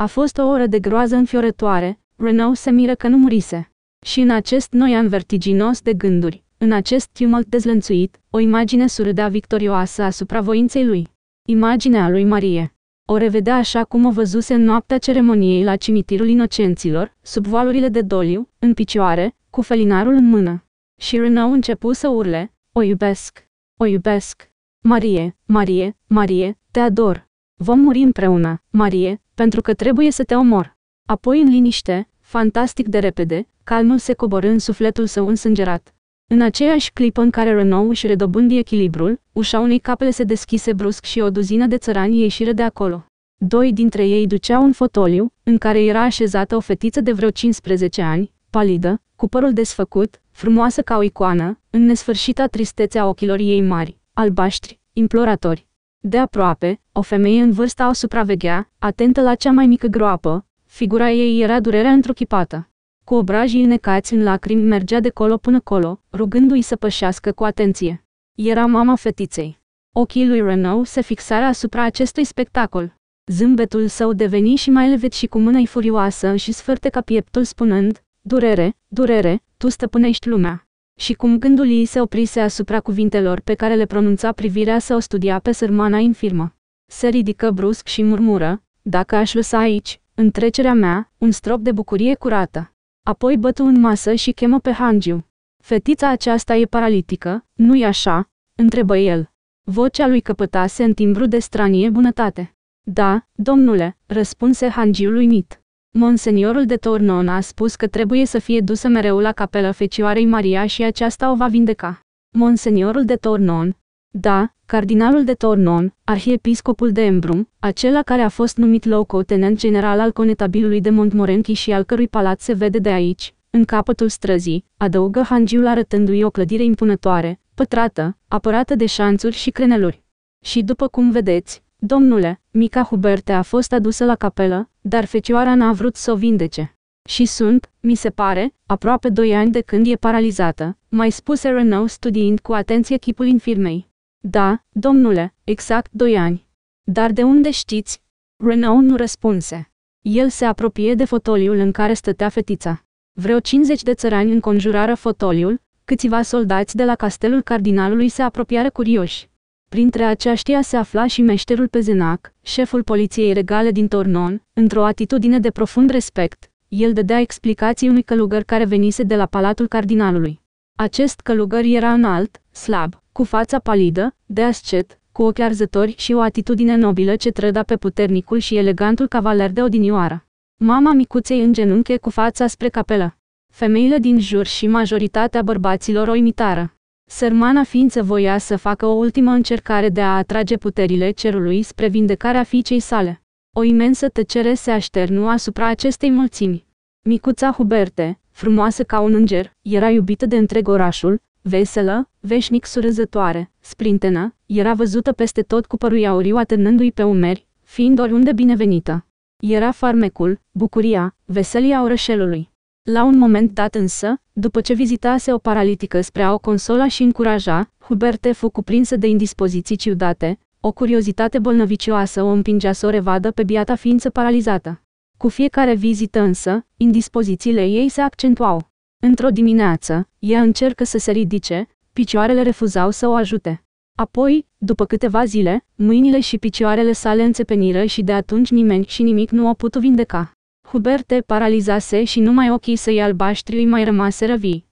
A fost o oră de groază înfiorătoare, Renault se miră că nu murise. Și în acest noi an vertiginos de gânduri, în acest tumult dezlănțuit, o imagine surâdea victorioasă asupra voinței lui. Imaginea lui Marie. O revedea așa cum o văzuse în noaptea ceremoniei la cimitirul inocenților, sub valurile de doliu, în picioare, cu felinarul în mână. Și Renault începu să urle, o iubesc, o iubesc. Marie, Marie, Marie, te ador. Vom muri împreună, Marie, pentru că trebuie să te omor. Apoi în liniște, fantastic de repede, calmul se coborâ în sufletul său însângerat. În aceeași clipă în care Renault își redobândi echilibrul, ușa unei capele se deschise brusc și o duzină de țărani ieșiră de acolo. Doi dintre ei duceau un fotoliu, în care era așezată o fetiță de vreo 15 ani, palidă, cu părul desfăcut, frumoasă ca o icoană, în nesfârșita tristețea ochilor ei mari, albaștri, imploratori. De aproape, o femeie în vârstă o supraveghea, atentă la cea mai mică groapă, figura ei era durerea întruchipată. Cu obrajii înecați în lacrimi mergea de colo până colo, rugându-i să pășească cu atenție. Era mama fetiței. Ochii lui Renault se fixară asupra acestui spectacol. Zâmbetul său deveni și mai levet și cu mâna furioasă și sfârte ca pieptul spunând, Durere, durere, tu stăpânești lumea și cum gândul ei se oprise asupra cuvintelor pe care le pronunța privirea să o studia pe sărmana infirmă. Se ridică brusc și murmură, dacă aș lăsa aici, în trecerea mea, un strop de bucurie curată. Apoi bătu în masă și chemă pe Hangiu. Fetița aceasta e paralitică, nu-i așa? întrebă el. Vocea lui căpătase în timbru de stranie bunătate. Da, domnule, răspunse lui Mit. Monseniorul de Tornon a spus că trebuie să fie dusă mereu la capelă Fecioarei Maria și aceasta o va vindeca. Monseniorul de Tornon, da, cardinalul de Tornon, arhiepiscopul de Embrum, acela care a fost numit locotenent general al conetabilului de Montmorenchi și al cărui palat se vede de aici, în capătul străzii, adăugă hangiul arătându-i o clădire impunătoare, pătrată, apărată de șanțuri și creneluri. Și după cum vedeți, Domnule, mica Huberte a fost adusă la capelă, dar fecioara n-a vrut să o vindece. Și sunt, mi se pare, aproape doi ani de când e paralizată, mai spuse Renault studiind cu atenție chipul infirmei. Da, domnule, exact doi ani. Dar de unde știți? Renault nu răspunse. El se apropie de fotoliul în care stătea fetița. Vreo 50 de țărani înconjurară fotoliul, câțiva soldați de la castelul cardinalului se apropiară curioși. Printre aceștia se afla și meșterul Pezenac, șeful poliției regale din Tornon, într-o atitudine de profund respect. El dădea explicații unui călugăr care venise de la palatul cardinalului. Acest călugăr era înalt, slab, cu fața palidă, de ascet, cu ochi arzători și o atitudine nobilă ce trăda pe puternicul și elegantul cavaler de odinioară. Mama micuței în genunche cu fața spre capelă. Femeile din jur și majoritatea bărbaților o imitară. Sărmana ființă voia să facă o ultimă încercare de a atrage puterile cerului spre vindecarea fiicei sale. O imensă tăcere se așternu asupra acestei mulțimi. Micuța Huberte, frumoasă ca un înger, era iubită de întreg orașul, veselă, veșnic surâzătoare, sprintenă, era văzută peste tot cu părui auriu atârnându-i pe umeri, fiind oriunde binevenită. Era farmecul, bucuria, veselia orășelului. La un moment dat însă, după ce vizitase o paralitică spre a o consola și încuraja, Huberte fu cuprinsă de indispoziții ciudate, o curiozitate bolnăvicioasă o împingea să o revadă pe biata ființă paralizată. Cu fiecare vizită însă, indispozițiile ei se accentuau. Într-o dimineață, ea încercă să se ridice, picioarele refuzau să o ajute. Apoi, după câteva zile, mâinile și picioarele sale înțepeniră și de atunci nimeni și nimic nu o putu vindeca. Huberte paralizase și numai ochii săi albaștri îi mai rămaseră vii.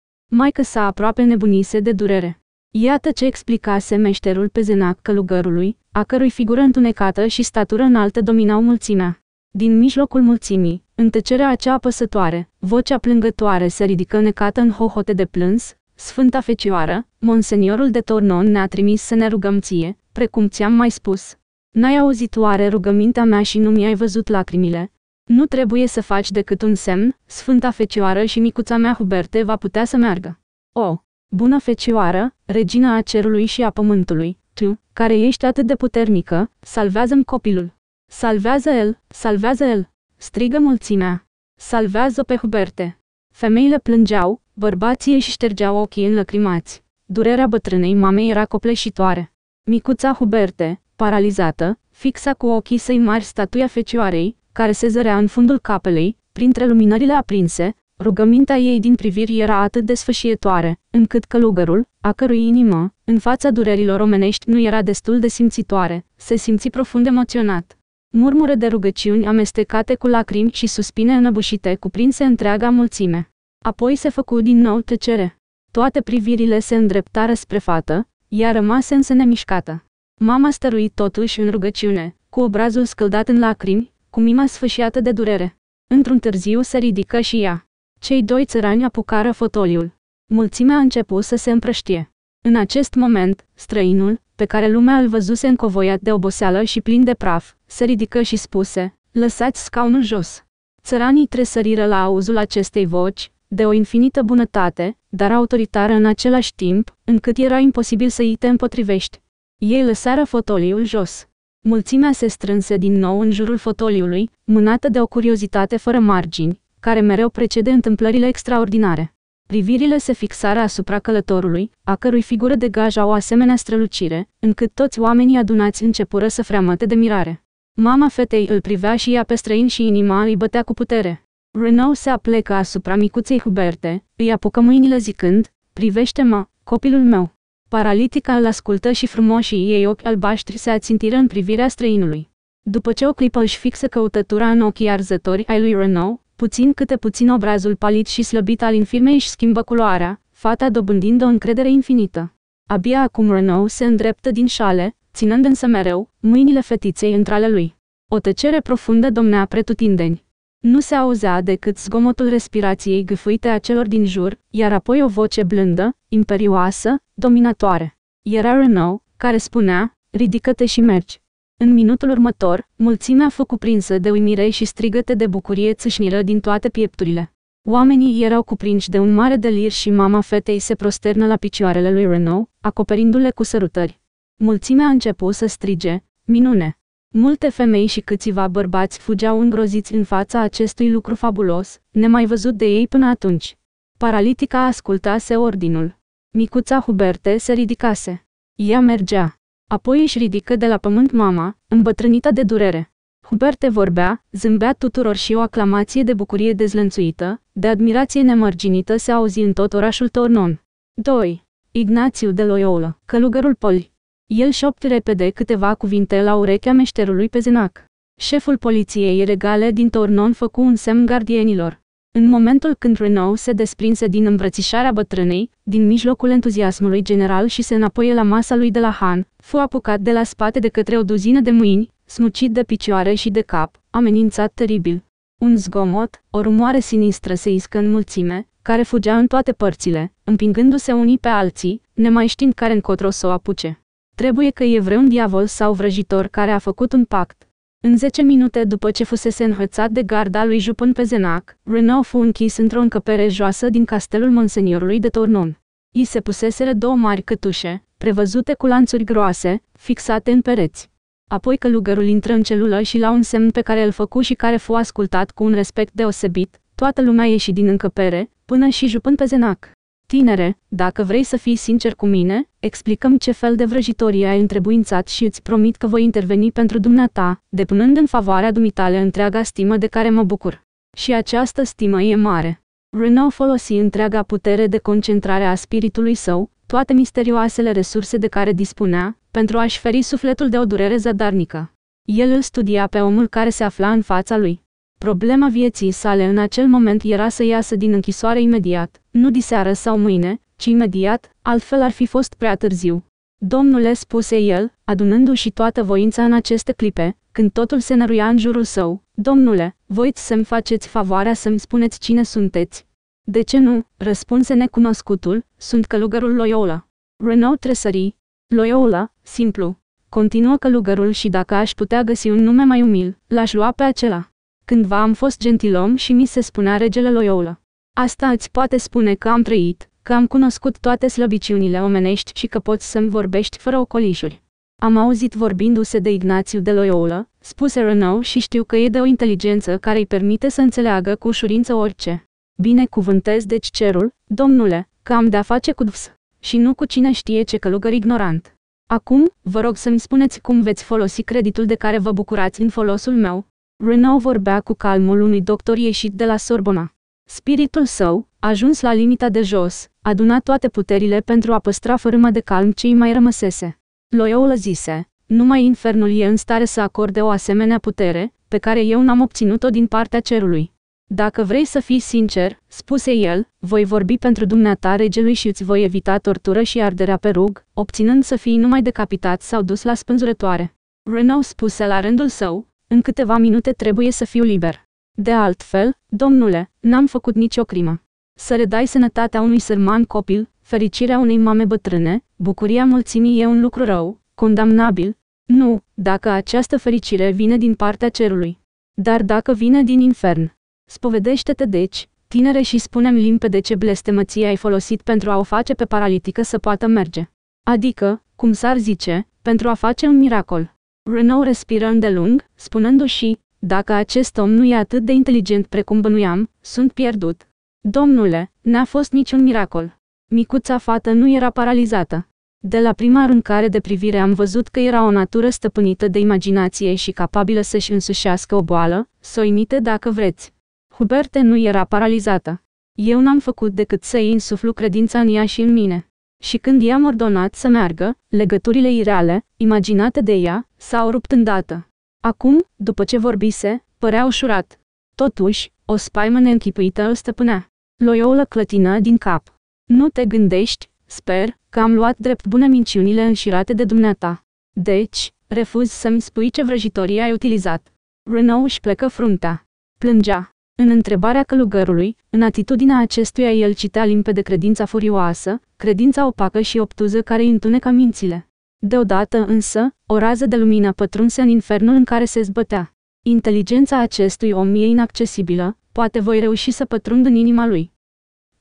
s sa aproape nebunise de durere. Iată ce explicase meșterul pe zenac călugărului, a cărui figură întunecată și statură înaltă dominau mulțimea. Din mijlocul mulțimii, în tăcerea acea apăsătoare, vocea plângătoare se ridică necată în hohote de plâns, Sfânta Fecioară, Monseniorul de Tornon ne-a trimis să ne rugăm ție, precum ți-am mai spus. N-ai auzit oare rugămintea mea și nu mi-ai văzut lacrimile, nu trebuie să faci decât un semn, Sfânta Fecioară și micuța mea Huberte va putea să meargă. O, bună Fecioară, regina a cerului și a pământului, tu, care ești atât de puternică, salvează-mi copilul. Salvează el, salvează el, strigă mulțimea. Salvează pe Huberte. Femeile plângeau, bărbații își ștergeau ochii înlăcrimați. Durerea bătrânei mamei era copleșitoare. Micuța Huberte, paralizată, fixa cu ochii săi mari statuia fecioarei, care se zărea în fundul capelei, printre luminările aprinse, rugămintea ei din priviri era atât de sfâșietoare, încât călugărul, a cărui inimă, în fața durerilor omenești nu era destul de simțitoare, se simți profund emoționat. Murmură de rugăciuni amestecate cu lacrimi și suspine înăbușite cuprinse întreaga mulțime. Apoi se făcu din nou tăcere. Toate privirile se îndreptară spre fată, ea rămase însă nemișcată. Mama stărui totuși în rugăciune, cu obrazul scăldat în lacrimi, cu mima sfâșiată de durere. Într-un târziu se ridică și ea. Cei doi țărani apucară fotoliul. Mulțimea a început să se împrăștie. În acest moment, străinul, pe care lumea îl văzuse încovoiat de oboseală și plin de praf, se ridică și spuse, lăsați scaunul jos. Țăranii tresăriră la auzul acestei voci, de o infinită bunătate, dar autoritară în același timp, încât era imposibil să îi te împotrivești. Ei lăsară fotoliul jos. Mulțimea se strânse din nou în jurul fotoliului, mânată de o curiozitate fără margini, care mereu precede întâmplările extraordinare. Privirile se fixară asupra călătorului, a cărui figură degaja o asemenea strălucire, încât toți oamenii adunați începură să freamăte de mirare. Mama fetei îl privea și ea pe străin și inima îi bătea cu putere. Renault se aplecă asupra micuței Huberte, îi apucă mâinile zicând, privește-mă, copilul meu. Paralitica îl ascultă și frumoșii ei ochi albaștri se ațintiră în privirea străinului. După ce o clipă își fixă căutătura în ochii arzători ai lui Renault, puțin câte puțin obrazul palid și slăbit al infirmei își schimbă culoarea, fata dobândind o încredere infinită. Abia acum Renault se îndreptă din șale, ținând însă mereu mâinile fetiței între ale lui. O tăcere profundă domnea pretutindeni. Nu se auzea decât zgomotul respirației gâfâite a celor din jur, iar apoi o voce blândă, imperioasă, dominatoare. Era Renault, care spunea, ridică-te și mergi. În minutul următor, mulțimea fu cuprinsă de uimire și strigăte de bucurie țâșniră din toate piepturile. Oamenii erau cuprinși de un mare delir și mama fetei se prosternă la picioarele lui Renault, acoperindu-le cu sărutări. Mulțimea a început să strige, minune! Multe femei și câțiva bărbați fugeau îngroziți în fața acestui lucru fabulos, nemai văzut de ei până atunci. Paralitica ascultase ordinul. Micuța Huberte se ridicase. Ea mergea. Apoi își ridică de la pământ mama, îmbătrânită de durere. Huberte vorbea, zâmbea tuturor și o aclamație de bucurie dezlănțuită, de admirație nemărginită se auzi în tot orașul Tornon. 2. Ignațiu de Loyola, călugărul Poli el șopti repede câteva cuvinte la urechea meșterului pe zenac. Șeful poliției regale din Tornon făcu un semn gardienilor. În momentul când Renault se desprinse din îmbrățișarea bătrânei, din mijlocul entuziasmului general și se înapoie la masa lui de la Han, fu apucat de la spate de către o duzină de mâini, smucit de picioare și de cap, amenințat teribil. Un zgomot, o rumoare sinistră se iscă în mulțime, care fugea în toate părțile, împingându-se unii pe alții, nemai știind care încotro să o apuce. Trebuie că e vreun diavol sau vrăjitor care a făcut un pact. În 10 minute după ce fusese înhățat de garda lui Jupân Pezenac, Renault fu închis într-o încăpere joasă din castelul monseniorului de Tornon. I se puseseră două mari cătușe, prevăzute cu lanțuri groase, fixate în pereți. Apoi călugărul intră în celulă și la un semn pe care îl făcu și care fu ascultat cu un respect deosebit, toată lumea ieși din încăpere, până și pe Pezenac. Tinere, dacă vrei să fii sincer cu mine, explicăm ce fel de vrăjitorie ai întrebuințat și îți promit că voi interveni pentru dumneata, depunând în favoarea dumitale întreaga stimă de care mă bucur. Și această stimă e mare. Renault folosi întreaga putere de concentrare a spiritului său, toate misterioasele resurse de care dispunea, pentru a-și feri sufletul de o durere zadarnică. El îl studia pe omul care se afla în fața lui. Problema vieții sale în acel moment era să iasă din închisoare imediat, nu diseară sau mâine, ci imediat, altfel ar fi fost prea târziu. Domnule, spuse el, adunându-și toată voința în aceste clipe, când totul se năruia în jurul său, domnule, voiți să-mi faceți favoarea să-mi spuneți cine sunteți. De ce nu? răspunse necunoscutul, sunt călugărul Loyola. Renault tresări. Loyola, simplu. Continuă călugărul și dacă aș putea găsi un nume mai umil, l-aș lua pe acela. Cândva am fost gentilom și mi se spunea regele Loyola. Asta îți poate spune că am trăit, că am cunoscut toate slăbiciunile omenești și că poți să-mi vorbești fără ocolișuri. Am auzit vorbindu-se de Ignațiu de Loyola, spuse Renault și știu că e de o inteligență care îi permite să înțeleagă cu ușurință orice. Binecuvântez deci cerul, domnule, că am de-a face cu dvs. și nu cu cine știe ce călugăr ignorant. Acum, vă rog să-mi spuneți cum veți folosi creditul de care vă bucurați în folosul meu. Renault vorbea cu calmul unui doctor ieșit de la Sorbona. Spiritul său, ajuns la limita de jos, aduna toate puterile pentru a păstra fărâma de calm ce îi mai rămăsese. Loyola zise, numai infernul e în stare să acorde o asemenea putere, pe care eu n-am obținut-o din partea cerului. Dacă vrei să fii sincer, spuse el, voi vorbi pentru dumneata regelui și îți voi evita tortură și arderea pe rug, obținând să fii numai decapitat sau dus la spânzurătoare. Renault spuse la rândul său, în câteva minute trebuie să fiu liber. De altfel, domnule, n-am făcut nicio crimă. Să redai sănătatea unui sărman copil, fericirea unei mame bătrâne, bucuria mulțimii e un lucru rău, condamnabil. Nu, dacă această fericire vine din partea cerului. Dar dacă vine din infern. Spovedește-te deci, tinere și spunem limpede ce blestemăție ai folosit pentru a o face pe paralitică să poată merge. Adică, cum s-ar zice, pentru a face un miracol. Renault respiră îndelung, spunându-și, dacă acest om nu e atât de inteligent precum bănuiam, sunt pierdut. Domnule, n-a fost niciun miracol. Micuța fată nu era paralizată. De la prima aruncare de privire am văzut că era o natură stăpânită de imaginație și capabilă să-și însușească o boală, să o imite dacă vreți. Huberte nu era paralizată. Eu n-am făcut decât să-i insuflu credința în ea și în mine și când i-am ordonat să meargă, legăturile ireale, imaginate de ea, s-au rupt îndată. Acum, după ce vorbise, părea ușurat. Totuși, o spaimă neînchipuită îl stăpânea. Loiola clătină din cap. Nu te gândești, sper, că am luat drept bune minciunile înșirate de dumneata. Deci, refuz să-mi spui ce vrăjitorie ai utilizat. Renault își plecă fruntea. Plângea. În întrebarea călugărului, în atitudinea acestuia el citea limpede credința furioasă, credința opacă și obtuză care îi întuneca mințile. Deodată însă, o rază de lumină pătrunse în infernul în care se zbătea. Inteligența acestui om e inaccesibilă, poate voi reuși să pătrund în inima lui.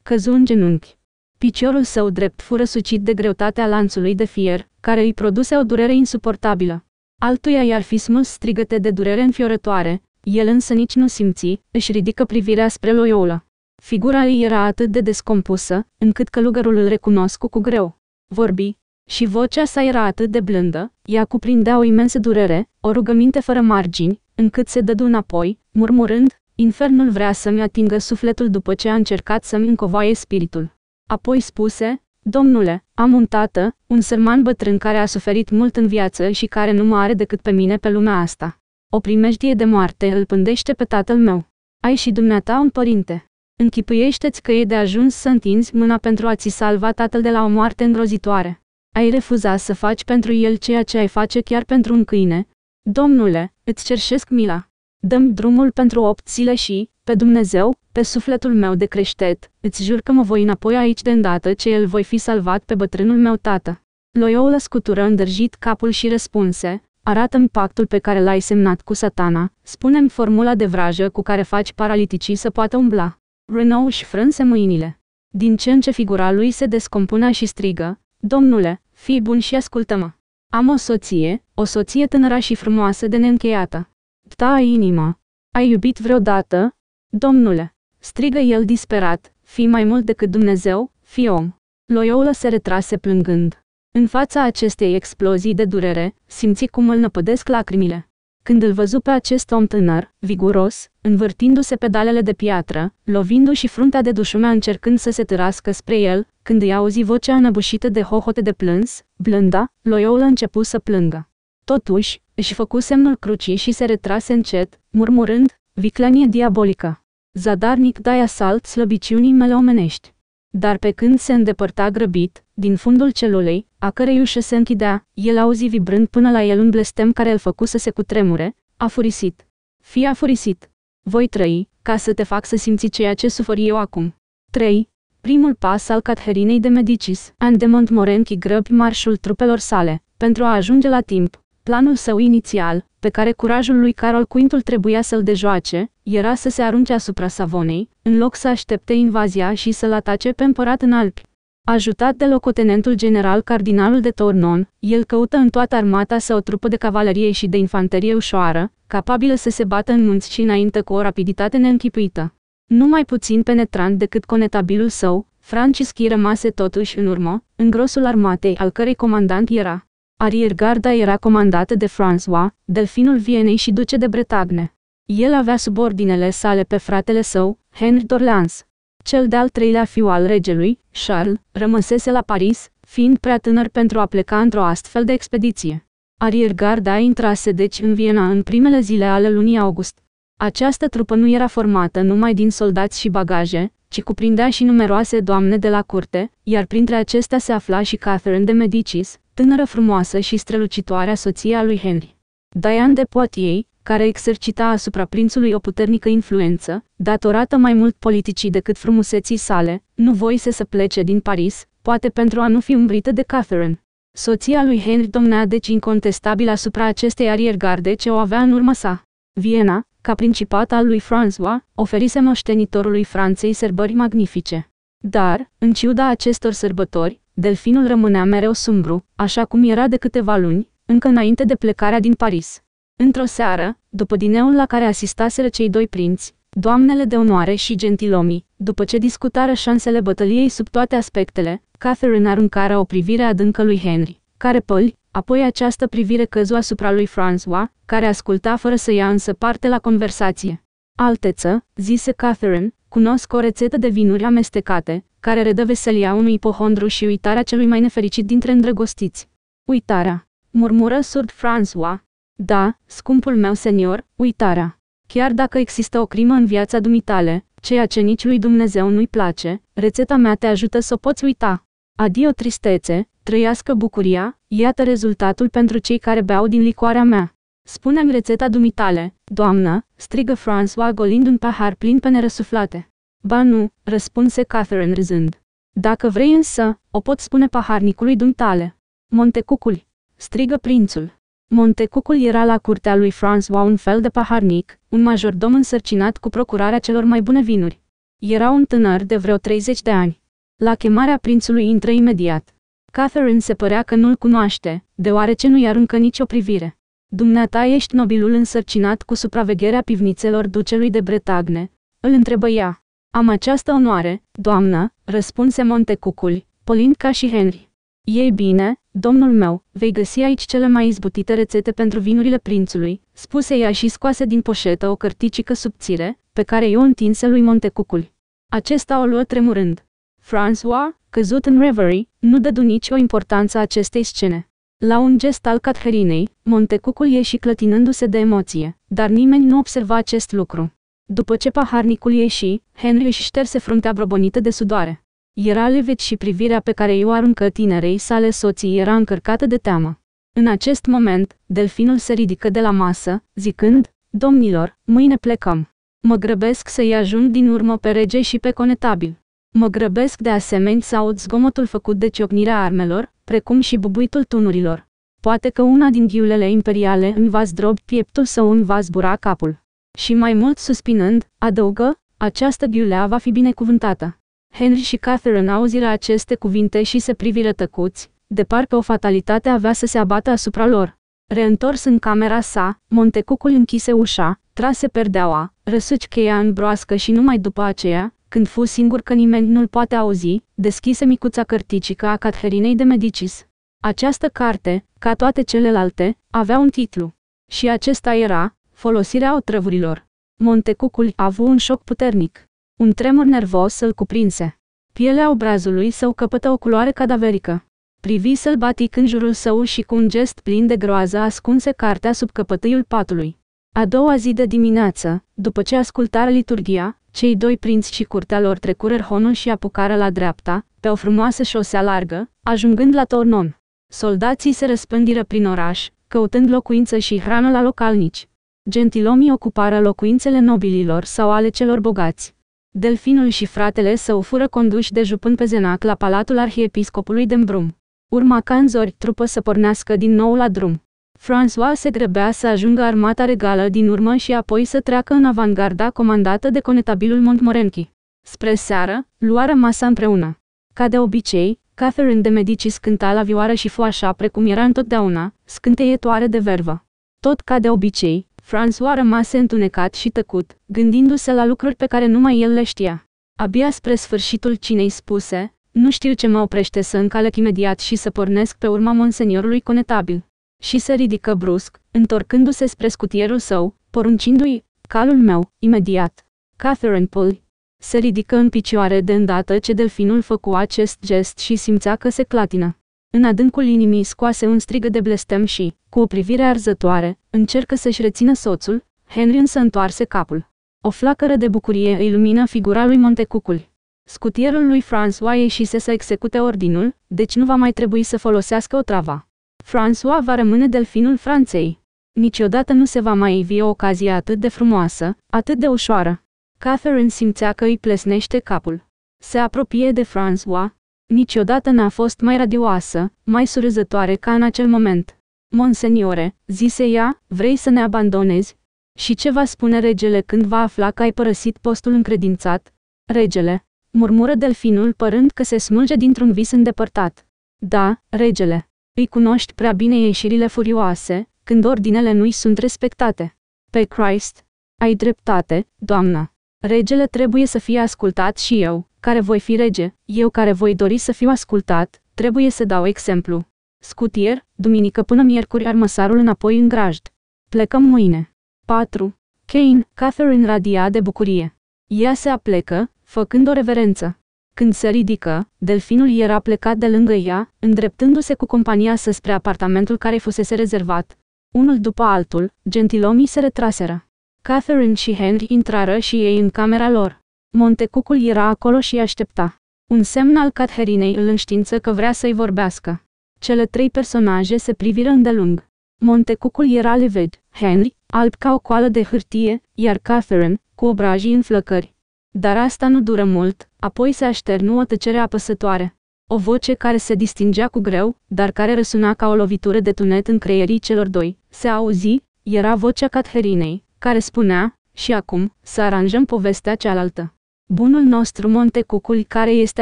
Căzu în genunchi. Piciorul său drept fură sucit de greutatea lanțului de fier, care îi produse o durere insuportabilă. Altuia i-ar fi smuls strigăte de durere înfiorătoare, el însă nici nu simți, își ridică privirea spre Loyola. Figura ei era atât de descompusă, încât călugărul îl recunosc cu greu. Vorbi, și vocea sa era atât de blândă, ea cuprindea o imensă durere, o rugăminte fără margini, încât se dădu înapoi, murmurând, Infernul vrea să-mi atingă sufletul după ce a încercat să-mi încovoaie spiritul. Apoi spuse, Domnule, am un tată, un sărman bătrân care a suferit mult în viață și care nu mă are decât pe mine pe lumea asta. O primejdie de moarte îl pândește pe tatăl meu. Ai și dumneata un părinte. Închipuiește-ți că e de ajuns să întinzi mâna pentru a-ți salva tatăl de la o moarte îngrozitoare. Ai refuza să faci pentru el ceea ce ai face chiar pentru un câine? Domnule, îți cerșesc mila. Dăm drumul pentru opt zile și, pe Dumnezeu, pe sufletul meu de creștet, îți jur că mă voi înapoi aici de îndată ce el voi fi salvat pe bătrânul meu tată. Loiola scutură îndrăjit capul și răspunse, Arată-mi pactul pe care l-ai semnat cu satana, spune-mi formula de vrajă cu care faci paraliticii să poată umbla. Renault își frânse mâinile. Din ce în ce figura lui se descompunea și strigă, Domnule, fii bun și ascultă-mă. Am o soție, o soție tânără și frumoasă de neîncheiată. Ta inimă! Ai iubit vreodată? Domnule! Strigă el disperat, fii mai mult decât Dumnezeu, fii om. Loyola se retrase plângând. În fața acestei explozii de durere, simți cum îl năpădesc lacrimile. Când îl văzu pe acest om tânăr, viguros, învârtindu-se pedalele de piatră, lovindu-și fruntea de dușumea încercând să se târască spre el, când îi auzi vocea înăbușită de hohote de plâns, blânda, Loyola începu să plângă. Totuși, își făcu semnul crucii și se retrase încet, murmurând, viclenie diabolică. Zadarnic dai asalt slăbiciunii mele omenești. Dar pe când se îndepărta grăbit, din fundul celulei, a cărei ușă se închidea, el auzi vibrând până la el un blestem care îl făcu să se cutremure, a furisit. Fii afurisit. Voi trăi, ca să te fac să simți ceea ce sufăr eu acum. 3. Primul pas al Catherinei de Medicis, Andemont Morenchi grăbi marșul trupelor sale, pentru a ajunge la timp, Planul său inițial, pe care curajul lui Carol Quintul trebuia să-l dejoace, era să se arunce asupra Savonei, în loc să aștepte invazia și să-l atace pe împărat în Alpi. Ajutat de locotenentul general cardinalul de Tornon, el căută în toată armata să o trupă de cavalerie și de infanterie ușoară, capabilă să se bată în munți și înainte cu o rapiditate neînchipuită. Nu mai puțin penetrant decât conetabilul său, Francischi rămase totuși în urmă, în grosul armatei al cărei comandant era. Ariergarda era comandată de François, delfinul Vienei și duce de Bretagne. El avea subordinele sale pe fratele său, Henry d'Orleans. Cel de-al treilea fiu al regelui, Charles, rămăsese la Paris, fiind prea tânăr pentru a pleca într-o astfel de expediție. Ariergarda intrase deci în Viena în primele zile ale lunii august. Această trupă nu era formată numai din soldați și bagaje, ci cuprindea și numeroase doamne de la curte, iar printre acestea se afla și Catherine de Medicis, tânără frumoasă și strălucitoarea soție a lui Henry. Diane de Poitiers, care exercita asupra prințului o puternică influență, datorată mai mult politicii decât frumuseții sale, nu voise să plece din Paris, poate pentru a nu fi umbrită de Catherine. Soția lui Henry domnea deci incontestabil asupra acestei ariergarde ce o avea în urma sa. Viena, ca principat al lui François, oferise moștenitorului Franței sărbări magnifice. Dar, în ciuda acestor sărbători, Delfinul rămânea mereu sumbru, așa cum era de câteva luni, încă înainte de plecarea din Paris. Într-o seară, după dineul la care asistaseră cei doi prinți, doamnele de onoare și gentilomii, după ce discutară șansele bătăliei sub toate aspectele, Catherine aruncară o privire adâncă lui Henry, care păli, apoi această privire căzu asupra lui François, care asculta fără să ia însă parte la conversație. Alteță, zise Catherine, cunosc o rețetă de vinuri amestecate, care redă veselia unui pohondru și uitarea celui mai nefericit dintre îndrăgostiți. Uitarea, murmură surd François. Da, scumpul meu senior, uitarea. Chiar dacă există o crimă în viața dumitale, ceea ce nici lui Dumnezeu nu-i place, rețeta mea te ajută să o poți uita. Adio tristețe, trăiască bucuria, iată rezultatul pentru cei care beau din licoarea mea. Spune-mi rețeta dumitale, doamnă, strigă François golind un pahar plin pe nerăsuflate. Ba nu, răspunse Catherine râzând. Dacă vrei însă, o pot spune paharnicului dumitale. Montecucul, strigă prințul. Montecucul era la curtea lui François un fel de paharnic, un majordom însărcinat cu procurarea celor mai bune vinuri. Era un tânăr de vreo 30 de ani. La chemarea prințului intră imediat. Catherine se părea că nu-l cunoaște, deoarece nu-i aruncă nicio privire. Dumneata ești nobilul însărcinat cu supravegherea pivnițelor ducelui de Bretagne?" îl întrebă ea. Am această onoare, doamnă," răspunse Montecucul, polind ca și Henry. Ei bine, domnul meu, vei găsi aici cele mai izbutite rețete pentru vinurile prințului, spuse ea și scoase din poșetă o cărticică subțire, pe care eu întinse lui Montecucul. Acesta o luă tremurând. François, căzut în reverie, nu dădu nicio importanță acestei scene. La un gest al Catherinei, Montecucul ieși clătinându-se de emoție, dar nimeni nu observa acest lucru. După ce paharnicul ieși, Henry își șterse fruntea brobonită de sudoare. Era levit și privirea pe care i-o aruncă tinerei sale soții era încărcată de teamă. În acest moment, delfinul se ridică de la masă, zicând, Domnilor, mâine plecăm. Mă grăbesc să-i ajung din urmă pe rege și pe conetabil. Mă grăbesc de asemenea să aud zgomotul făcut de ciocnirea armelor, precum și bubuitul tunurilor. Poate că una din ghiulele imperiale îmi va zdrobi pieptul sau îmi va zbura capul. Și mai mult suspinând, adăugă, această ghiulea va fi binecuvântată. Henry și Catherine auziră aceste cuvinte și se priviră tăcuți, de parcă o fatalitate avea să se abată asupra lor. Reîntors în camera sa, Montecucul închise ușa, trase perdeaua, răsuci cheia în broască și numai după aceea, când fu singur că nimeni nu-l poate auzi, deschise micuța cărticică a Catherinei de Medicis. Această carte, ca toate celelalte, avea un titlu. Și acesta era, Folosirea otrăvurilor. Montecucul a avut un șoc puternic. Un tremur nervos îl cuprinse. Pielea obrazului său căpătă o culoare cadaverică. Privi sălbatic în jurul său și cu un gest plin de groază ascunse cartea sub căpătâiul patului. A doua zi de dimineață, după ce ascultară liturgia, cei doi prinți și curtea lor trecură Honul și apucară la dreapta, pe o frumoasă șosea largă, ajungând la Tornon. Soldații se răspândiră prin oraș, căutând locuință și hrană la localnici. Gentilomii ocupară locuințele nobililor sau ale celor bogați. Delfinul și fratele său fură conduși de jupân pe Zenac la palatul arhiepiscopului Dembrum. Urma ca în zori trupă să pornească din nou la drum. François se grăbea să ajungă armata regală din urmă și apoi să treacă în avangarda comandată de conetabilul Montmorency. Spre seară, luară masa împreună. Ca de obicei, Catherine de Medici scânta la vioară și fu așa precum era întotdeauna, scânteietoare de vervă. Tot ca de obicei, François rămase întunecat și tăcut, gândindu-se la lucruri pe care numai el le știa. Abia spre sfârșitul cinei spuse, nu știu ce mă oprește să încalec imediat și să pornesc pe urma monseniorului conetabil și se ridică brusc, întorcându-se spre scutierul său, poruncindu-i, calul meu, imediat. Catherine Pull se ridică în picioare de îndată ce delfinul făcu acest gest și simțea că se clatină. În adâncul inimii scoase un strigă de blestem și, cu o privire arzătoare, încercă să-și rețină soțul, Henry însă întoarse capul. O flacără de bucurie lumină figura lui Montecucul. Scutierul lui François ieșise să execute ordinul, deci nu va mai trebui să folosească o trava. François va rămâne delfinul Franței. Niciodată nu se va mai evi o ocazie atât de frumoasă, atât de ușoară. Catherine simțea că îi plesnește capul. Se apropie de François. Niciodată n-a fost mai radioasă, mai surâzătoare ca în acel moment. Monseniore, zise ea, vrei să ne abandonezi? Și ce va spune regele când va afla că ai părăsit postul încredințat? Regele, murmură delfinul părând că se smulge dintr-un vis îndepărtat. Da, regele. Îi cunoști prea bine ieșirile furioase, când ordinele nu-i sunt respectate. Pe Christ, ai dreptate, doamnă. Regele trebuie să fie ascultat și eu, care voi fi rege, eu care voi dori să fiu ascultat, trebuie să dau exemplu. Scutier, duminică până miercuri armăsarul înapoi în grajd. Plecăm mâine. 4. Kane, Catherine radia de bucurie. Ea se aplecă, făcând o reverență. Când se ridică, delfinul era plecat de lângă ea, îndreptându-se cu compania să spre apartamentul care fusese rezervat. Unul după altul, gentilomii se retraseră. Catherine și Henry intrară și ei în camera lor. Montecucul era acolo și aștepta. Un semn al Catherinei îl înștiință că vrea să-i vorbească. Cele trei personaje se priviră îndelung. Montecucul era livid, Henry, alb ca o coală de hârtie, iar Catherine, cu obrajii în flăcări. Dar asta nu dură mult, apoi se o tăcerea apăsătoare. O voce care se distingea cu greu, dar care răsuna ca o lovitură de tunet în creierii celor doi, se auzi, era vocea Catherinei, care spunea, și acum, să aranjăm povestea cealaltă. Bunul nostru Montecucul, care este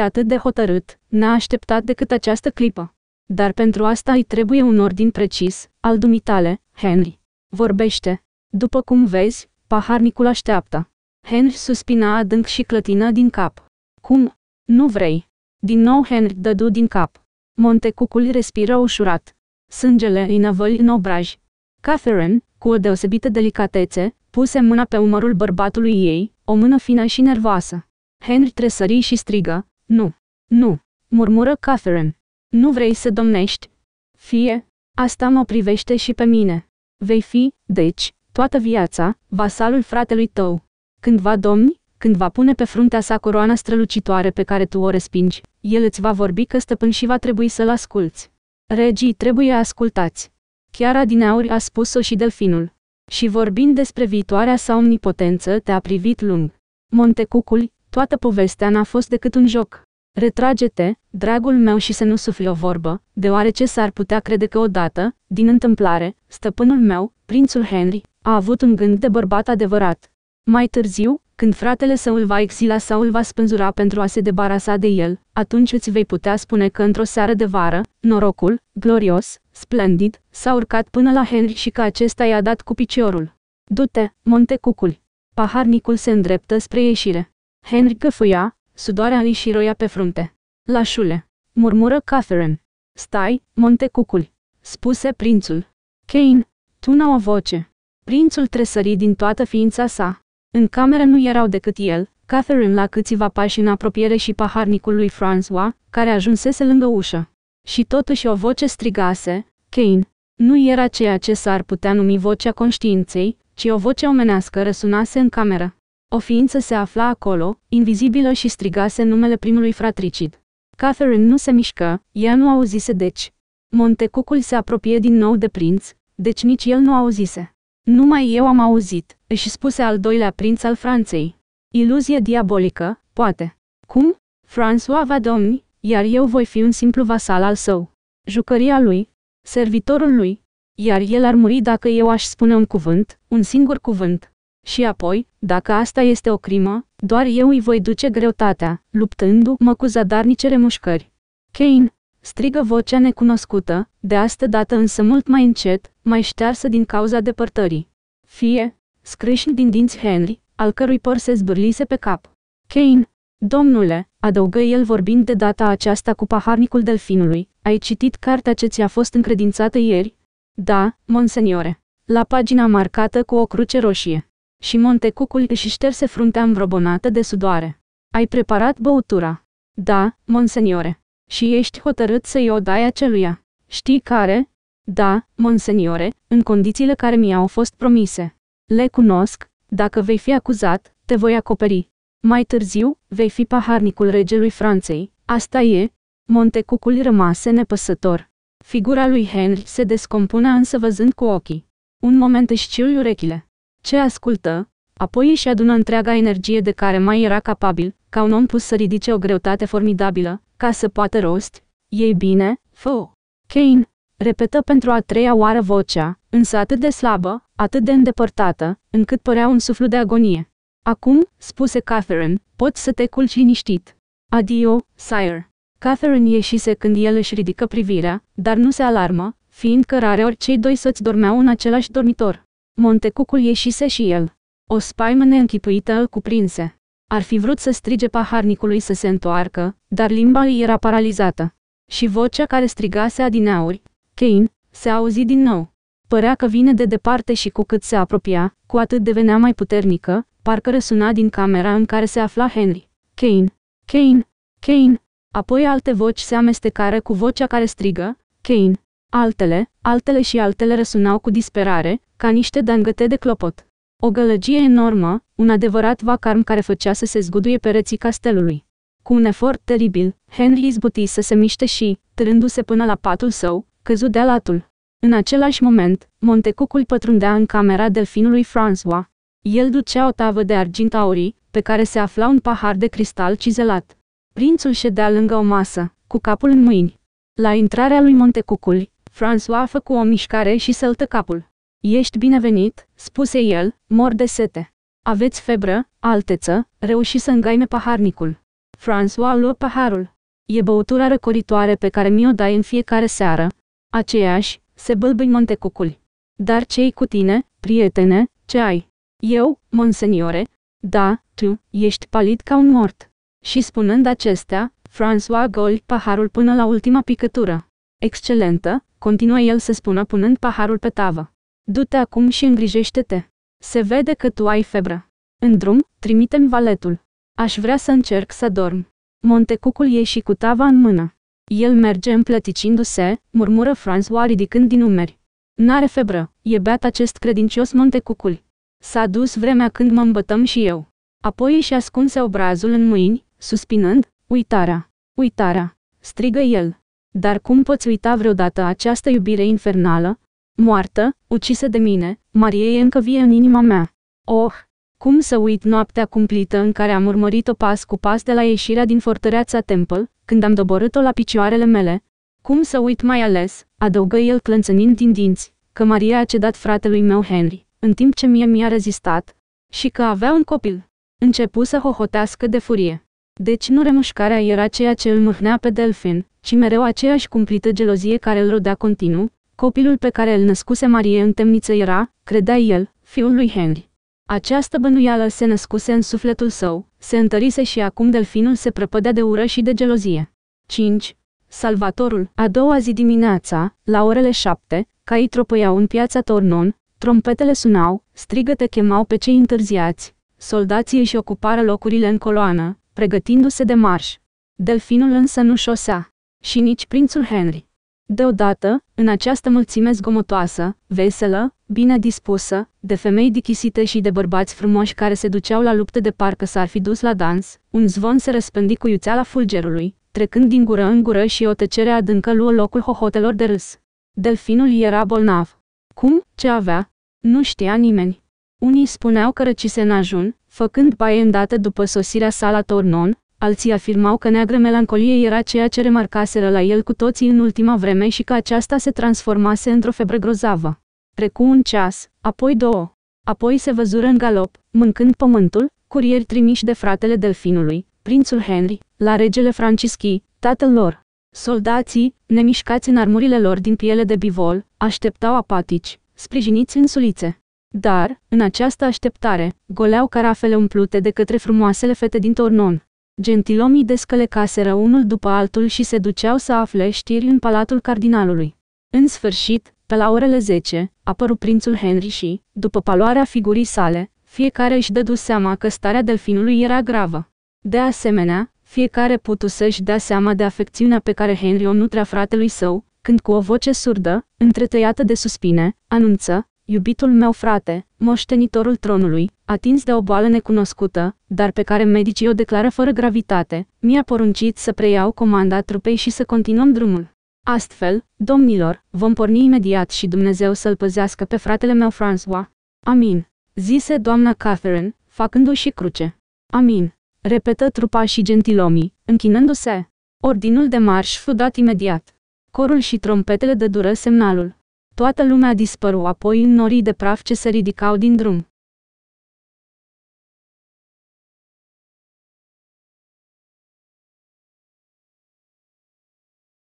atât de hotărât, n-a așteptat decât această clipă. Dar pentru asta îi trebuie un ordin precis, al dumitale, Henry. Vorbește. După cum vezi, paharnicul așteaptă. Henry suspina adânc și clătină din cap. Cum? Nu vrei. Din nou Henry dădu din cap. Montecucul respiră ușurat. Sângele îi năvăli în obraj. Catherine, cu o deosebită delicatețe, puse mâna pe umărul bărbatului ei, o mână fină și nervoasă. Henry tresări și strigă, Nu! Nu! murmură Catherine. Nu vrei să domnești? Fie, asta mă privește și pe mine. Vei fi, deci, toată viața, vasalul fratelui tău. Când va domni, când va pune pe fruntea sa coroana strălucitoare pe care tu o respingi, el îți va vorbi că stăpân și va trebui să-l asculți. Regii trebuie ascultați. Chiar adineauri a spus-o și delfinul. Și vorbind despre viitoarea sa omnipotență, te-a privit lung. Montecucul, toată povestea n-a fost decât un joc. Retrage-te, dragul meu și să nu sufli o vorbă, deoarece s-ar putea crede că odată, din întâmplare, stăpânul meu, prințul Henry, a avut un gând de bărbat adevărat. Mai târziu, când fratele său îl va exila sau îl va spânzura pentru a se debarasa de el, atunci îți vei putea spune că într-o seară de vară, norocul, glorios, splendid, s-a urcat până la Henry și că acesta i-a dat cu piciorul. Du-te, Monte Cucul. Paharnicul se îndreptă spre ieșire. Henry căfâia, sudoarea îi și roia pe frunte. Lașule, murmură Catherine. Stai, Monte Cucul, spuse prințul. Kane, tu n o voce. Prințul tresări din toată ființa sa. În cameră nu erau decât el, Catherine la câțiva pași în apropiere și paharnicul lui François, care ajunsese lângă ușă. Și totuși o voce strigase, Kane. Nu era ceea ce s-ar putea numi vocea conștiinței, ci o voce omenească răsunase în cameră. O ființă se afla acolo, invizibilă și strigase numele primului fratricid. Catherine nu se mișcă, ea nu auzise deci. Montecucul se apropie din nou de prinț, deci nici el nu auzise. Numai eu am auzit, își spuse al doilea prinț al Franței. Iluzie diabolică, poate. Cum? François va domni, iar eu voi fi un simplu vasal al său. Jucăria lui, servitorul lui, iar el ar muri dacă eu aș spune un cuvânt, un singur cuvânt. Și apoi, dacă asta este o crimă, doar eu îi voi duce greutatea, luptându-mă cu zadarnice remușcări. Kane, strigă vocea necunoscută, de astă dată însă mult mai încet, mai ștearsă din cauza depărtării. Fie, scrâșni din dinți Henry, al cărui păr se zbârlise pe cap. Kane, domnule, adăugă el vorbind de data aceasta cu paharnicul delfinului, ai citit cartea ce ți-a fost încredințată ieri? Da, monseniore. La pagina marcată cu o cruce roșie. Și Montecucul își șterse fruntea îmbrobonată de sudoare. Ai preparat băutura? Da, monseniore și ești hotărât să-i o dai aceluia. Știi care? Da, monseniore, în condițiile care mi-au fost promise. Le cunosc, dacă vei fi acuzat, te voi acoperi. Mai târziu, vei fi paharnicul regelui Franței. Asta e. Montecucul rămase nepăsător. Figura lui Henry se descompunea însă văzând cu ochii. Un moment își ciui urechile. Ce ascultă? Apoi își adună întreaga energie de care mai era capabil, ca un om pus să ridice o greutate formidabilă, ca să poată rost, ei bine, fă Kane, repetă pentru a treia oară vocea, însă atât de slabă, atât de îndepărtată, încât părea un suflu de agonie. Acum, spuse Catherine, pot să te culci liniștit. Adio, sire. Catherine ieșise când el își ridică privirea, dar nu se alarmă, fiindcă rareori cei doi soți dormeau în același dormitor. Montecucul ieșise și el. O spaimă neînchipuită îl cuprinse. Ar fi vrut să strige paharnicului să se întoarcă, dar limba îi era paralizată. Și vocea care strigase adineauri, Cain, se auzi din nou. Părea că vine de departe și cu cât se apropia, cu atât devenea mai puternică, parcă răsuna din camera în care se afla Henry. Cain, Cain, Cain. Apoi alte voci se amestecară cu vocea care strigă, Cain. Altele, altele și altele răsunau cu disperare, ca niște dangăte de clopot. O gălăgie enormă, un adevărat vacarm care făcea să se zguduie pereții castelului. Cu un efort teribil, Henry izbuti să se miște și, târându-se până la patul său, căzu de latul. În același moment, Montecucul pătrundea în camera delfinului François. El ducea o tavă de argint aurii, pe care se afla un pahar de cristal cizelat. Prințul ședea lângă o masă, cu capul în mâini. La intrarea lui Montecucul, François făcut o mișcare și săltă capul. Ești binevenit, spuse el, mor de sete. Aveți febră, alteță, reuși să îngaime paharnicul. François luă paharul. E băutura răcoritoare pe care mi-o dai în fiecare seară. Aceeași, se bâlbâi Montecucul. Dar ce-i cu tine, prietene, ce ai? Eu, monseniore? Da, tu, ești palid ca un mort. Și spunând acestea, François goli paharul până la ultima picătură. Excelentă, continuă el să spună punând paharul pe tavă. Du-te acum și îngrijește-te. Se vede că tu ai febră. În drum, trimite-mi valetul. Aș vrea să încerc să dorm. Montecucul ieși cu tava în mână. El merge împlăticindu-se, murmură François ridicând din umeri. N-are febră, e beat acest credincios Montecucul. S-a dus vremea când mă îmbătăm și eu. Apoi își ascunse obrazul în mâini, suspinând, uitarea, uitarea, strigă el. Dar cum poți uita vreodată această iubire infernală, moartă, ucisă de mine, Marie e încă vie în inima mea. Oh, cum să uit noaptea cumplită în care am urmărit-o pas cu pas de la ieșirea din fortăreața Temple, când am doborât-o la picioarele mele? Cum să uit mai ales, adăugă el clănțănind din dinți, că Maria a cedat fratelui meu Henry, în timp ce mie mi-a rezistat, și că avea un copil. Începu să hohotească de furie. Deci nu remușcarea era ceea ce îl mâhnea pe Delfin, ci mereu aceeași cumplită gelozie care îl rodea continuu, Copilul pe care îl născuse Marie în temniță era, credea el, fiul lui Henry. Această bănuială se născuse în sufletul său, se întărise și acum delfinul se prăpădea de ură și de gelozie. 5. Salvatorul, a doua zi dimineața, la orele șapte, caii tropăiau în piața Tornon, trompetele sunau, strigăte chemau pe cei întârziați, soldații își ocupară locurile în coloană, pregătindu-se de marș. Delfinul însă nu șosea. Și nici prințul Henry. Deodată, în această mulțime zgomotoasă, veselă, bine dispusă, de femei dichisite și de bărbați frumoși care se duceau la luptă de parcă s-ar fi dus la dans, un zvon se răspândi cu iuțeala fulgerului, trecând din gură în gură și o tăcere adâncă luă locul hohotelor de râs. Delfinul era bolnav. Cum? Ce avea? Nu știa nimeni. Unii spuneau că răcise în ajun, făcând baie îndată după sosirea sa la Tornon, Alții afirmau că neagră melancolie era ceea ce remarcaseră la el cu toții în ultima vreme și că aceasta se transformase într-o febră grozavă. Trecu un ceas, apoi două. Apoi se văzură în galop, mâncând pământul, curieri trimiși de fratele delfinului, prințul Henry, la regele Francischi, tatăl lor. Soldații, nemișcați în armurile lor din piele de bivol, așteptau apatici, sprijiniți în sulițe. Dar, în această așteptare, goleau carafele umplute de către frumoasele fete din Tornon. Gentilomii descălecaseră unul după altul și se duceau să afle știri în palatul cardinalului. În sfârșit, pe la orele 10, apăru prințul Henry și, după paloarea figurii sale, fiecare își dădu seama că starea delfinului era gravă. De asemenea, fiecare putu să-și dea seama de afecțiunea pe care Henry o nutrea fratelui său, când cu o voce surdă, întretăiată de suspine, anunță, Iubitul meu frate, moștenitorul tronului, atins de o boală necunoscută, dar pe care medicii o declară fără gravitate, mi-a poruncit să preiau comanda trupei și să continuăm drumul. Astfel, domnilor, vom porni imediat și Dumnezeu să-l păzească pe fratele meu François. Amin. Zise doamna Catherine, facându-i și cruce. Amin. Repetă trupa și gentilomii, închinându-se. Ordinul de marș fu dat imediat. Corul și trompetele dădură semnalul. Toată lumea dispăru apoi în norii de praf ce se ridicau din drum.